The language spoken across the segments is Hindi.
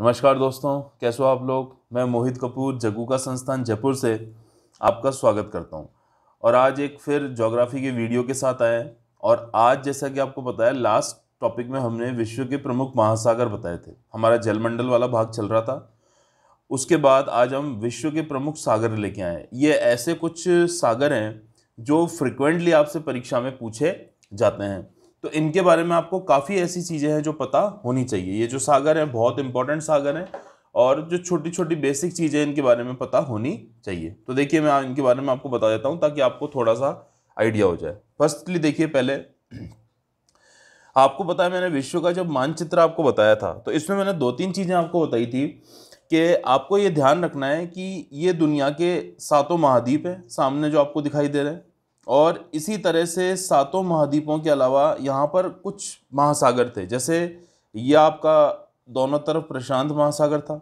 नमस्कार दोस्तों कैसे हो आप लोग मैं मोहित कपूर जगू का संस्थान जयपुर से आपका स्वागत करता हूं और आज एक फिर जोग्राफ़ी के वीडियो के साथ आए हैं और आज जैसा कि आपको पता है लास्ट टॉपिक में हमने विश्व के प्रमुख महासागर बताए थे हमारा जलमंडल वाला भाग चल रहा था उसके बाद आज हम विश्व के प्रमुख सागर लेके आए ये ऐसे कुछ सागर हैं जो फ्रिक्वेंटली आपसे परीक्षा में पूछे जाते हैं तो इनके बारे में आपको काफ़ी ऐसी चीज़ें हैं जो पता होनी चाहिए ये जो सागर हैं बहुत इंपॉर्टेंट सागर हैं और जो छोटी छोटी बेसिक चीज़ें इनके बारे में पता होनी चाहिए तो देखिए मैं इनके बारे में आपको बता देता हूँ ताकि आपको थोड़ा सा आइडिया हो जाए फर्स्टली देखिए पहले आपको पता है मैंने विश्व का जब मानचित्र आपको बताया था तो इसमें मैंने दो तीन चीज़ें आपको बताई थी कि आपको ये ध्यान रखना है कि ये दुनिया के सातों महाद्वीप हैं सामने जो आपको दिखाई दे रहे हैं और इसी तरह से सातों महाद्वीपों के अलावा यहाँ पर कुछ महासागर थे जैसे ये आपका दोनों तरफ प्रशांत महासागर था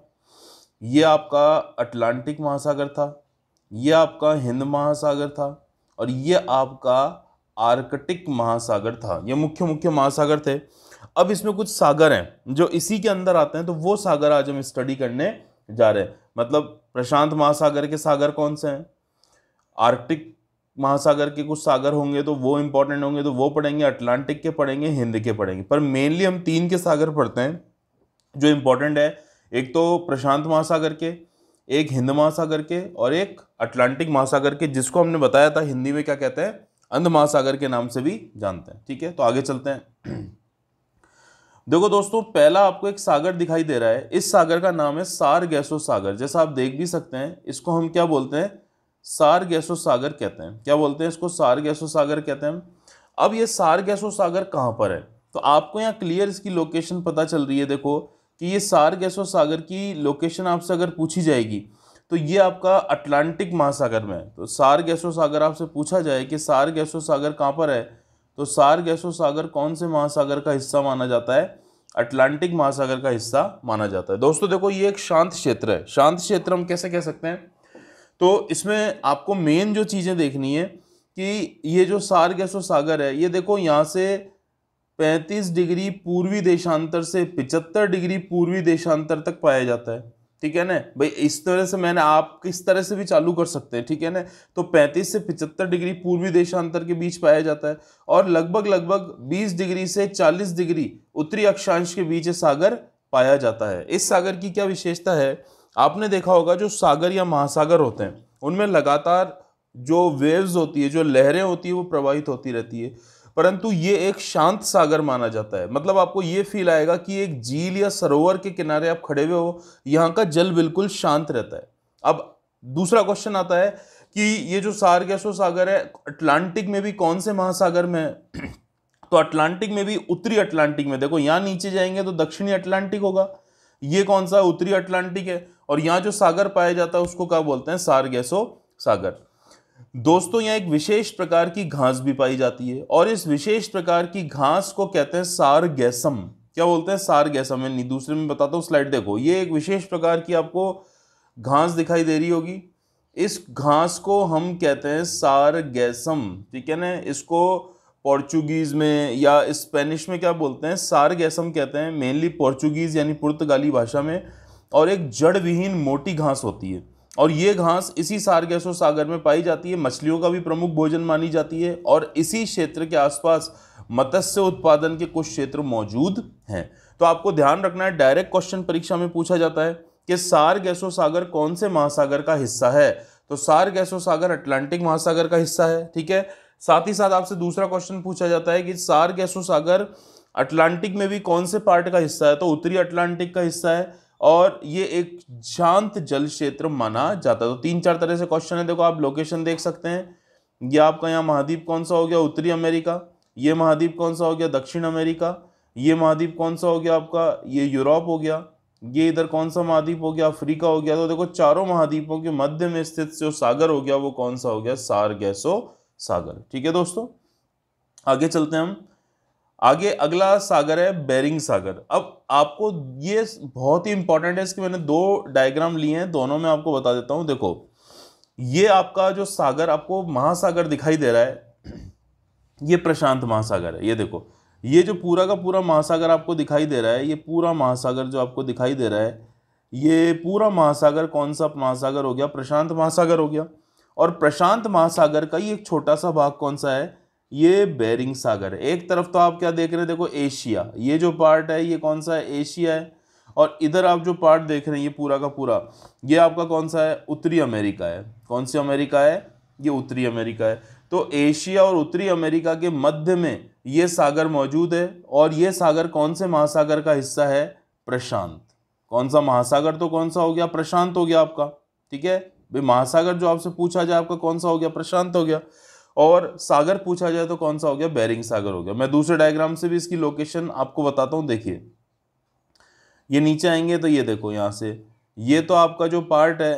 ये आपका अटलांटिक महासागर था ये आपका हिंद महासागर था और ये आपका आर्कटिक महासागर था ये मुख्य मुख्य महासागर थे अब इसमें कुछ सागर हैं जो इसी के अंदर आते हैं तो वो सागर आज हम स्टडी करने जा रहे हैं मतलब प्रशांत महासागर के सागर कौन से हैं आर्कटिक महासागर के कुछ सागर होंगे तो वो इम्पोर्टेंट होंगे तो वो पढ़ेंगे अटलांटिक के पढ़ेंगे हिंद के पढ़ेंगे पर मेनली हम तीन के सागर पढ़ते हैं जो इम्पोर्टेंट है एक तो प्रशांत महासागर के एक हिंद महासागर के और एक अटलांटिक महासागर के जिसको हमने बताया था हिंदी में क्या कहते हैं अंध महासागर के नाम से भी जानते हैं ठीक है तो आगे चलते हैं देखो दोस्तों पहला आपको एक सागर दिखाई दे रहा है इस सागर का नाम है सार गैसो सागर जैसा आप देख भी सकते हैं इसको हम क्या बोलते हैं सार गैसो सागर कहते हैं क्या बोलते हैं इसको सार गैसो सागर कहते हैं अब ये सार गैसो सागर कहाँ पर है तो आपको यहाँ क्लियर इसकी लोकेशन पता चल रही है देखो कि ये सार गैसो सागर की लोकेशन आपसे अगर पूछी जाएगी तो ये आपका अटलांटिक महासागर में है तो सार गैसो सागर आपसे पूछा जाए कि सार गैसो सागर कहाँ पर है तो सार गैसो सागर कौन से महासागर का हिस्सा माना जाता है अटलांटिक महासागर का हिस्सा माना जाता है दोस्तों देखो ये एक शांत क्षेत्र है शांत क्षेत्र हम कैसे कह सकते हैं तो इसमें आपको मेन जो चीज़ें देखनी है कि ये जो सार गैसो सागर है ये देखो यहाँ से 35 डिग्री पूर्वी देशांतर से 75 डिग्री पूर्वी देशांतर तक पाया जाता है ठीक है ना भाई इस तरह से मैंने आप किस तरह से भी चालू कर सकते हैं ठीक है ना तो 35 से 75 डिग्री पूर्वी देशांतर के बीच पाया जाता है और लगभग लगभग 20 डिग्री से 40 डिग्री उत्तरी अक्षांश के बीच सागर पाया जाता है इस सागर की क्या विशेषता है आपने देखा होगा जो सागर या महासागर होते हैं उनमें लगातार जो वेव्स होती है जो लहरें होती है वो प्रवाहित होती रहती है परंतु ये एक शांत सागर माना जाता है मतलब आपको ये फील आएगा कि एक झील या सरोवर के किनारे आप खड़े हुए हो यहाँ का जल बिल्कुल शांत रहता है अब दूसरा क्वेश्चन आता है कि ये जो सारगैसो सागर है अटलांटिक में भी कौन से महासागर में है तो अटलांटिक में भी उत्तरी अटलांटिक में देखो यहाँ नीचे जाएंगे तो दक्षिणी अटलांटिक होगा ये कौन सा उत्तरी अटलांटिक है और यहाँ जो सागर पाया जाता है उसको क्या बोलते हैं सारगैसो सागर दोस्तों यहाँ एक विशेष प्रकार की घास भी पाई जाती है और इस विशेष प्रकार की घास को कहते हैं सारगैसम क्या बोलते हैं सारगैसम मैं नहीं दूसरे में बताता हूँ स्लाइड देखो ये एक विशेष प्रकार की आपको घास दिखाई दे रही होगी इस घास को हम कहते हैं सारगैसम ठीक है ना इसको पोर्चुगीज़ में या स्पेनिश में क्या बोलते हैं सारगैसम कहते हैं मेनली पोर्चुगीज़ यानी पुर्तगाली भाषा में और एक जड़ विहीन मोटी घास होती है और ये घास इसी सारगैसो सागर में पाई जाती है मछलियों का भी प्रमुख भोजन मानी जाती है और इसी क्षेत्र के आसपास मत्स्य उत्पादन के कुछ क्षेत्र मौजूद हैं तो आपको ध्यान रखना है डायरेक्ट क्वेश्चन परीक्षा में पूछा जाता है कि सार गैसो सागर कौन से महासागर का हिस्सा है तो सार गैसो सागर अटलांटिक महासागर का हिस्सा है ठीक है साथ ही साथ आपसे दूसरा क्वेश्चन पूछा जाता है कि सार गैसो सागर अटलांटिक में भी कौन से पार्ट का हिस्सा है तो उत्तरी अटलांटिक का हिस्सा है और ये एक शांत जल क्षेत्र माना जाता है तो तीन चार तरह से क्वेश्चन है देखो आप लोकेशन देख सकते हैं ये आपका यहाँ महाद्वीप कौन सा हो गया उत्तरी अमेरिका ये महाद्वीप कौन सा हो गया दक्षिण अमेरिका ये महाद्वीप कौन सा हो गया आपका ये यूरोप हो गया ये इधर कौन सा महाद्वीप हो गया अफ्रीका हो गया तो देखो चारों महाद्वीपों के मध्य में स्थित जो सागर हो गया वो कौन सा हो गया सार गैसो सागर ठीक है दोस्तों आगे चलते हैं हम आगे अगला सागर है बेरिंग सागर अब आपको ये बहुत ही इंपॉर्टेंट है इसके मैंने दो डायग्राम लिए हैं दोनों में आपको बता देता हूं देखो ये आपका जो सागर आपको महासागर दिखाई दे रहा है ये प्रशांत महासागर है ये देखो ये जो पूरा का पूरा महासागर आपको दिखाई दे रहा है ये पूरा महासागर जो आपको दिखाई दे रहा है ये पूरा महासागर कौन सा महासागर हो गया प्रशांत महासागर हो गया और प्रशांत महासागर का ये एक छोटा सा भाग कौन सा है ये बेरिंग सागर एक तरफ तो आप क्या देख रहे हैं देखो एशिया ये जो पार्ट है ये कौन सा है एशिया है और इधर आप जो पार्ट देख रहे हैं ये पूरा का पूरा ये आपका कौन सा है उत्तरी अमेरिका है कौन सी अमेरिका है ये उत्तरी अमेरिका है तो एशिया और उत्तरी अमेरिका के मध्य में ये सागर मौजूद है और ये सागर कौन से महासागर का हिस्सा है प्रशांत कौन सा महासागर तो कौन सा हो गया प्रशांत हो गया आपका ठीक है भाई महासागर जो आपसे पूछा जाए आपका कौन सा हो गया प्रशांत हो गया और सागर पूछा जाए तो कौन सा हो गया बैरिंग सागर हो गया मैं दूसरे डायग्राम से भी इसकी लोकेशन आपको बताता हूँ देखिए ये नीचे आएंगे तो ये देखो यहाँ से ये तो आपका जो पार्ट है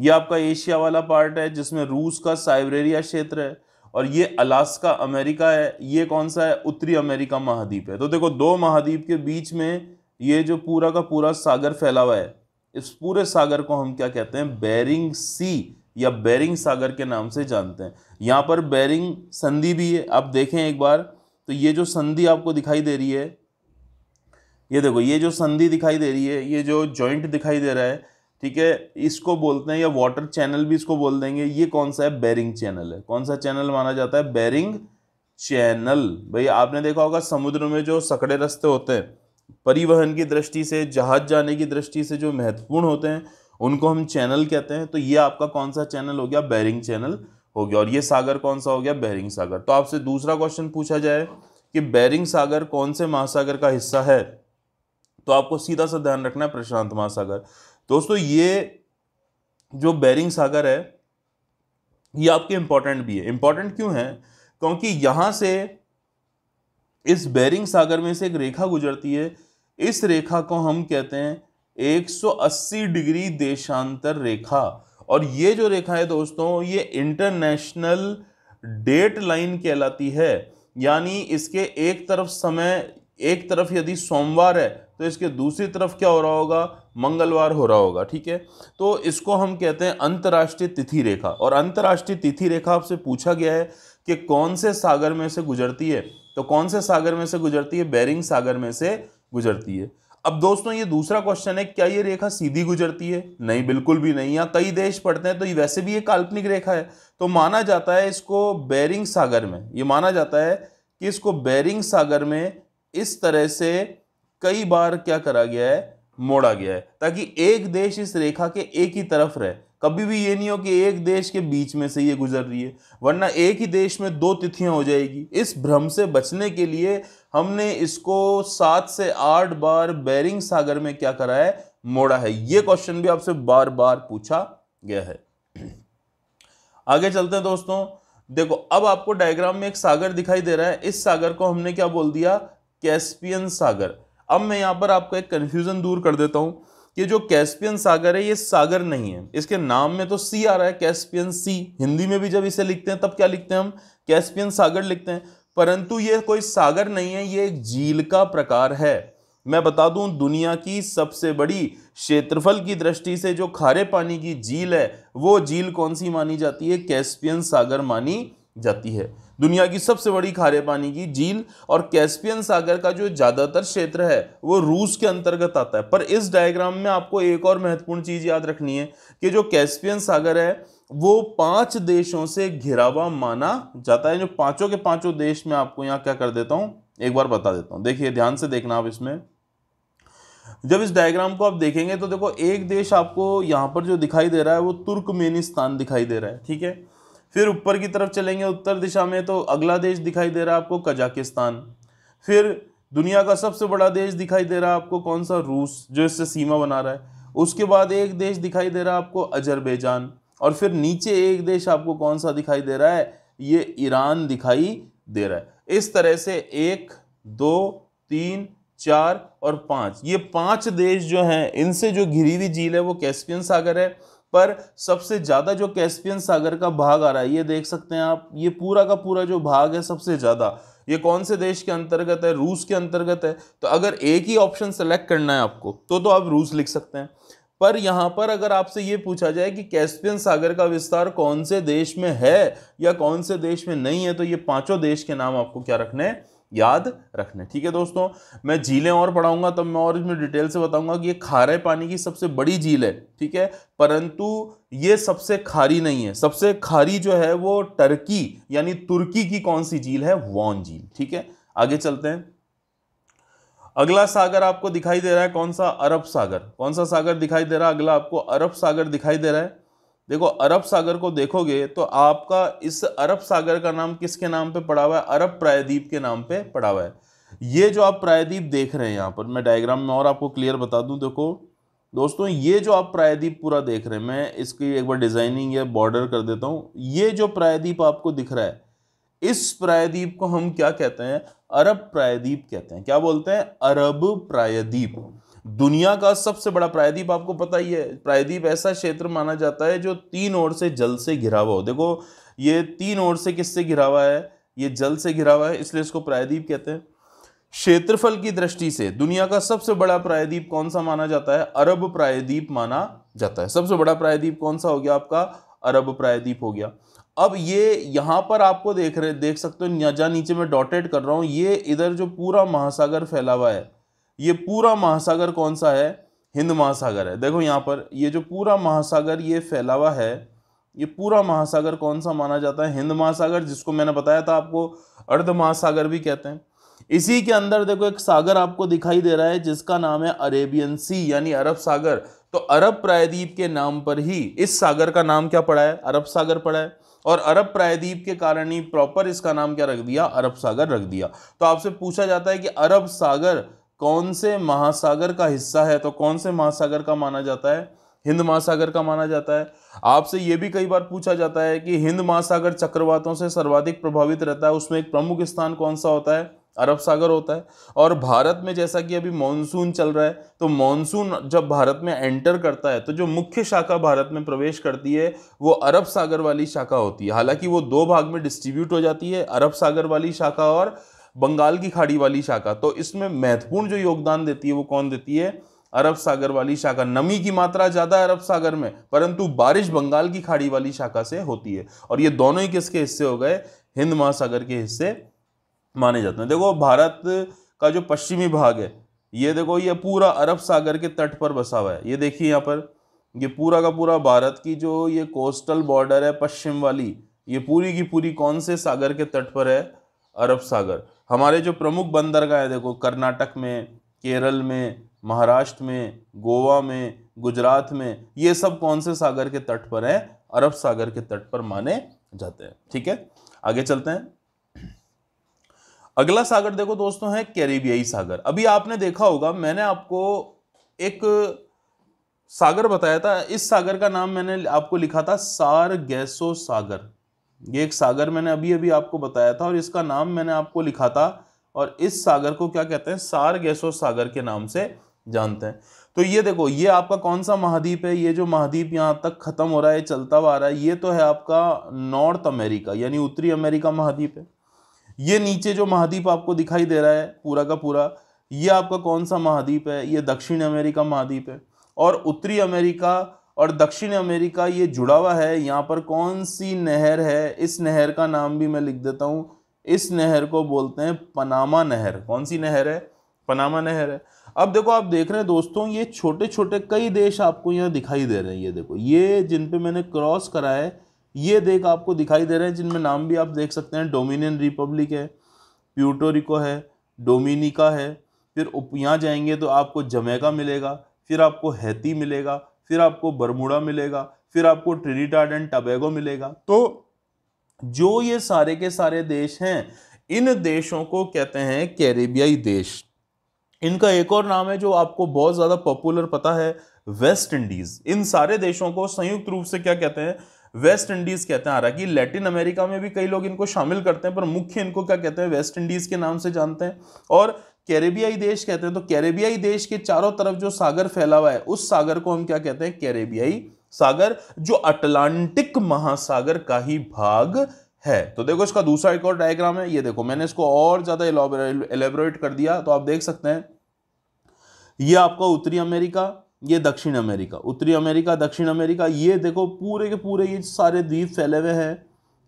ये आपका एशिया वाला पार्ट है जिसमें रूस का साइबेरिया क्षेत्र है और ये अलास्का अमेरिका है ये कौन सा है उत्तरी अमेरिका महाद्वीप है तो देखो दो महाद्वीप के बीच में ये जो पूरा का पूरा सागर फैला हुआ है इस पूरे सागर को हम क्या कहते हैं बैरिंग सी या बैरिंग सागर के नाम से जानते हैं यहाँ पर बैरिंग संधि भी है आप देखें एक बार तो ये जो संधि आपको दिखाई दे रही है ये देखो ये जो संधि दिखाई दे रही है ये जो जॉइंट दिखाई दे रहा है ठीक है इसको बोलते हैं या वाटर चैनल भी इसको बोल देंगे ये कौन सा है बैरिंग चैनल है कौन सा चैनल माना जाता है बैरिंग चैनल भाई आपने देखा होगा समुद्र में जो सकड़े रस्ते होते हैं परिवहन की दृष्टि से जहाज जाने की दृष्टि से जो महत्वपूर्ण होते हैं उनको हम चैनल कहते हैं तो ये आपका कौन सा चैनल हो गया बैरिंग चैनल हो गया और ये सागर कौन सा हो गया बैरिंग सागर तो आपसे दूसरा क्वेश्चन पूछा जाए कि बैरिंग सागर कौन से महासागर का हिस्सा है तो आपको सीधा सा ध्यान रखना है प्रशांत महासागर दोस्तों ये जो बैरिंग सागर है ये आपके इंपॉर्टेंट भी है इंपॉर्टेंट क्यों है क्योंकि यहाँ से इस बैरिंग सागर में से एक रेखा गुजरती है इस रेखा को हम कहते हैं 180 डिग्री देशांतर रेखा और ये जो रेखा है दोस्तों ये इंटरनेशनल डेट लाइन कहलाती है यानी इसके एक तरफ समय एक तरफ यदि सोमवार है तो इसके दूसरी तरफ क्या हो रहा होगा मंगलवार हो रहा होगा ठीक है तो इसको हम कहते हैं अंतर्राष्ट्रीय तिथि रेखा और अंतर्राष्ट्रीय तिथि रेखा आपसे पूछा गया है कि कौन से सागर में से गुजरती है तो कौन से सागर में से गुजरती है बैरिंग सागर में से गुजरती है अब दोस्तों ये दूसरा क्वेश्चन है क्या ये रेखा सीधी गुजरती है नहीं बिल्कुल भी नहीं या कई देश पढ़ते हैं तो ये वैसे भी ये काल्पनिक रेखा है तो माना जाता है इसको बैरिंग सागर में ये माना जाता है कि इसको बैरिंग सागर में इस तरह से कई बार क्या करा गया है मोड़ा गया है ताकि एक देश इस रेखा के एक ही तरफ रहे कभी भी ये नहीं हो कि एक देश के बीच में से ये गुजर रही है वरना एक ही देश में दो तिथियां हो जाएगी इस भ्रम से बचने के लिए हमने इसको सात से आठ बार बैरिंग सागर में क्या करा है मोड़ा है ये क्वेश्चन भी आपसे बार बार पूछा गया है आगे चलते हैं दोस्तों देखो अब आपको डायग्राम में एक सागर दिखाई दे रहा है इस सागर को हमने क्या बोल दिया कैस्पियन सागर अब मैं यहाँ पर आपको एक कन्फ्यूज़न दूर कर देता हूँ कि जो कैस्पियन सागर है ये सागर नहीं है इसके नाम में तो सी आ रहा है कैस्पियन सी हिंदी में भी जब इसे लिखते हैं तब क्या लिखते हैं हम कैस्पियन सागर लिखते हैं परंतु ये कोई सागर नहीं है ये एक झील का प्रकार है मैं बता दूं दुनिया की सबसे बड़ी क्षेत्रफल की दृष्टि से जो खारे पानी की झील है वो झील कौन सी मानी जाती है कैस्पियन सागर मानी जाती है दुनिया की सबसे बड़ी खारे पानी की झील और कैस्पियन सागर का जो ज़्यादातर क्षेत्र है वो रूस के अंतर्गत आता है पर इस डायग्राम में आपको एक और महत्वपूर्ण चीज़ याद रखनी है कि जो कैस्पियन सागर है वो पांच देशों से घिरा हुआ माना जाता है जो पांचों के पांचों देश में आपको यहाँ क्या कर देता हूँ एक बार बता देता हूँ देखिए ध्यान से देखना आप इसमें जब इस डायग्राम को आप देखेंगे तो देखो एक देश आपको यहाँ पर जो दिखाई दे रहा है वो तुर्कमेनिस्तान दिखाई दे रहा है ठीक है फिर ऊपर की तरफ चलेंगे उत्तर दिशा में तो अगला देश दिखाई दे रहा है आपको कजाकिस्तान फिर दुनिया का सबसे बड़ा देश दिखाई दे रहा है आपको कौन सा रूस जो इससे सीमा बना रहा है उसके बाद एक देश दिखाई दे रहा है आपको अजरबैजान और फिर नीचे एक देश आपको कौन सा दिखाई दे रहा है ये ईरान दिखाई दे रहा है इस तरह से एक दो तीन चार और पाँच ये पांच देश जो हैं इनसे जो घिरी हुई झील है वो कैस्पियन सागर है पर सबसे ज़्यादा जो कैस्पियन सागर का भाग आ रहा है ये देख सकते हैं आप ये पूरा का पूरा जो भाग है सबसे ज़्यादा ये कौन से देश के अंतर्गत है रूस के अंतर्गत है तो अगर एक ही ऑप्शन सेलेक्ट करना है आपको तो तो आप रूस लिख सकते हैं पर यहाँ पर अगर आपसे ये पूछा जाए कि कैस्पियन सागर का विस्तार कौन से देश में है या कौन से देश में नहीं है तो ये पाँचों देश के नाम आपको क्या रखने हैं याद रखना ठीक है दोस्तों मैं झीलें और पढ़ाऊंगा तब मैं और इसमें डिटेल से बताऊंगा कि ये खारे पानी की सबसे बड़ी झील है ठीक है परंतु ये सबसे खारी नहीं है सबसे खारी जो है वो टर्की यानी तुर्की की कौन सी झील है वॉन झील ठीक है आगे चलते हैं अगला सागर आपको दिखाई दे रहा है कौन सा अरब सागर कौन सा सागर दिखाई दे रहा है अगला आपको अरब सागर दिखाई दे रहा है देखो अरब सागर को देखोगे तो आपका इस अरब सागर का नाम किसके नाम पे पड़ा हुआ है अरब प्रायद्वीप के नाम पे पड़ा हुआ है ये जो आप प्रायद्वीप देख रहे हैं यहाँ पर मैं डायग्राम में और आपको क्लियर बता दूँ देखो दोस्तों ये जो आप प्रायद्वीप पूरा देख रहे हैं मैं इसकी एक बार डिज़ाइनिंग या बॉर्डर कर देता हूँ ये जो प्रायद्वीप आपको दिख रहा है इस प्रायद्वीप को हम क्या कहते हैं अरब प्रायद्वीप कहते हैं क्या बोलते हैं अरब प्रायद्वीप दुनिया का सबसे बड़ा प्रायद्वीप आपको पता ही है प्रायद्वीप ऐसा क्षेत्र माना जाता है जो तीन ओर से जल से घिरा हुआ हो देखो ये तीन ओर से किससे घिरा हुआ है ये जल से घिरा हुआ है इसलिए इसको प्रायद्वीप कहते हैं क्षेत्रफल की दृष्टि से दुनिया का सबसे बड़ा प्रायद्वीप कौन सा माना जाता है अरब प्रायद्वीप माना जाता है सबसे बड़ा प्रायद्वीप कौन सा हो गया आपका अरब प्रायद्वीप हो गया अब ये यहाँ पर आपको देख रहे देख सकते हो जहाँ नीचे मैं डॉटेड कर रहा हूँ ये इधर जो पूरा महासागर फैला हुआ है ये पूरा महासागर कौन सा है हिंद महासागर है देखो यहाँ पर ये जो पूरा महासागर ये फैलावा है ये पूरा महासागर कौन सा माना जाता है हिंद महासागर जिसको मैंने बताया था आपको अर्ध महासागर भी कहते हैं इसी के अंदर देखो एक सागर आपको दिखाई दे रहा है जिसका नाम है अरेबियन सी यानी अरब सागर तो अरब प्रायद्वीप के नाम पर ही इस सागर का नाम क्या पड़ा है अरब सागर पड़ा है और अरब प्रायद्वीप के कारण ही प्रॉपर इसका नाम क्या रख दिया अरब सागर रख दिया तो आपसे पूछा जाता है कि अरब सागर कौन से महासागर का हिस्सा है तो कौन से महासागर का माना जाता है हिंद महासागर का माना जाता है आपसे ये भी कई बार पूछा जाता है कि हिंद महासागर चक्रवातों से सर्वाधिक प्रभावित रहता है उसमें एक प्रमुख स्थान कौन सा होता है अरब सागर होता है और भारत में जैसा कि अभी मानसून चल रहा है तो मानसून जब भारत में एंटर करता है तो जो मुख्य शाखा भारत में प्रवेश करती है वो अरब सागर वाली शाखा होती है हालांकि वो दो भाग में डिस्ट्रीब्यूट हो जाती है अरब सागर वाली शाखा और बंगाल की खाड़ी वाली शाखा तो इसमें महत्वपूर्ण जो योगदान देती है वो कौन देती है अरब सागर वाली शाखा नमी की मात्रा ज़्यादा है अरब सागर में परंतु बारिश बंगाल की खाड़ी वाली शाखा से होती है और ये दोनों ही किसके हिस्से हो गए हिंद महासागर के हिस्से माने जाते हैं देखो भारत का जो पश्चिमी भाग है ये देखो ये पूरा अरब सागर के तट पर बसा हुआ है ये देखिए यहाँ पर ये पूरा का पूरा भारत की जो ये कोस्टल बॉर्डर है पश्चिम वाली ये पूरी की पूरी कौन से सागर के तट पर है अरब सागर हमारे जो प्रमुख बंदरगाह है देखो कर्नाटक में केरल में महाराष्ट्र में गोवा में गुजरात में ये सब कौन से सागर के तट पर हैं अरब सागर के तट पर माने जाते हैं ठीक है आगे चलते हैं अगला सागर देखो दोस्तों है कैरिबियाई सागर अभी आपने देखा होगा मैंने आपको एक सागर बताया था इस सागर का नाम मैंने आपको लिखा था सार गैसो सागर ये एक सागर मैंने अभी अभी आपको बताया था और इसका नाम मैंने आपको लिखा था और इस सागर को क्या कहते हैं सार गैसो सागर के नाम से जानते हैं तो ये देखो ये आपका कौन सा महाद्वीप है ये जो महाद्वीप यहाँ तक ख़त्म हो रहा है चलता हुआ आ रहा है ये तो है आपका नॉर्थ अमेरिका यानी उत्तरी अमेरिका महाद्वीप है ये नीचे जो महाद्वीप आपको दिखाई दे रहा है पूरा का पूरा ये आपका कौन सा महाद्वीप है ये दक्षिण अमेरिका महाद्वीप है और उत्तरी अमेरिका और दक्षिण अमेरिका ये जुड़ा हुआ है यहाँ पर कौन सी नहर है इस नहर का नाम भी मैं लिख देता हूँ इस नहर को बोलते हैं पनामा नहर कौन सी नहर है पनामा नहर है अब देखो आप देख रहे हैं दोस्तों ये छोटे छोटे कई देश आपको यहाँ दिखाई दे रहे हैं ये देखो ये जिन पे मैंने क्रॉस करा है ये देख आपको दिखाई दे रहे हैं जिनमें नाम भी आप देख सकते हैं डोमिनियन रिपब्लिक है प्यूटोरिको है डोमिनिका है फिर यहाँ जाएंगे तो आपको जमैका मिलेगा फिर आपको हैती मिलेगा फिर आपको बरमूडा मिलेगा फिर आपको ट्रिनिटाड एंड टबेगो मिलेगा तो जो ये सारे के सारे देश हैं इन देशों को कहते हैं कैरेबियाई देश इनका एक और नाम है जो आपको बहुत ज़्यादा पॉपुलर पता है वेस्ट इंडीज़ इन सारे देशों को संयुक्त रूप से क्या कहते हैं वेस्ट इंडीज़ कहते हैं हालांकि लैटिन अमेरिका में भी कई लोग इनको शामिल करते हैं पर मुख्य इनको क्या कहते हैं वेस्ट इंडीज़ के नाम से जानते हैं और कैरेबियाई देश कहते हैं तो कैरेबियाई देश के चारों तरफ जो सागर फैला हुआ है उस सागर को हम क्या कहते हैं कैरेबियाई सागर जो अटलांटिक महासागर का ही भाग है तो देखो इसका दूसरा एक और डायग्राम है ये देखो मैंने इसको और ज़्यादा एलेबोरेट कर दिया तो आप देख सकते हैं ये आपका उत्तरी अमेरिका ये दक्षिण अमेरिका उत्तरी अमेरिका दक्षिण अमेरिका ये देखो पूरे के पूरे ये सारे द्वीप फैले हुए हैं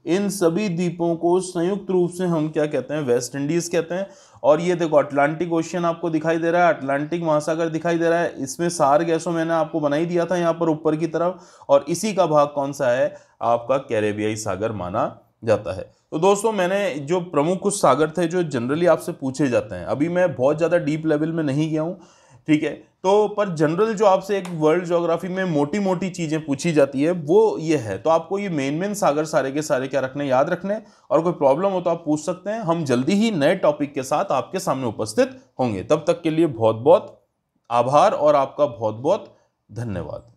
इन सभी द्वीपों को संयुक्त रूप से हम क्या कहते हैं वेस्ट इंडीज़ कहते हैं और ये देखो अटलांटिक ओशियन आपको दिखाई दे रहा है अटलांटिक महासागर दिखाई दे रहा है इसमें सार गैसों मैंने आपको बनाई दिया था यहाँ पर ऊपर की तरफ और इसी का भाग कौन सा है आपका कैरेबियाई सागर माना जाता है तो दोस्तों मैंने जो प्रमुख कुछ सागर थे जो जनरली आपसे पूछे जाते हैं अभी मैं बहुत ज़्यादा डीप लेवल में नहीं गया हूँ ठीक है तो पर जनरल जो आपसे एक वर्ल्ड जोग्राफी में मोटी मोटी चीज़ें पूछी जाती है वो ये है तो आपको ये मेन मेन सागर सारे के सारे क्या रखने याद रखने और कोई प्रॉब्लम हो तो आप पूछ सकते हैं हम जल्दी ही नए टॉपिक के साथ आपके सामने उपस्थित होंगे तब तक के लिए बहुत बहुत आभार और आपका बहुत बहुत धन्यवाद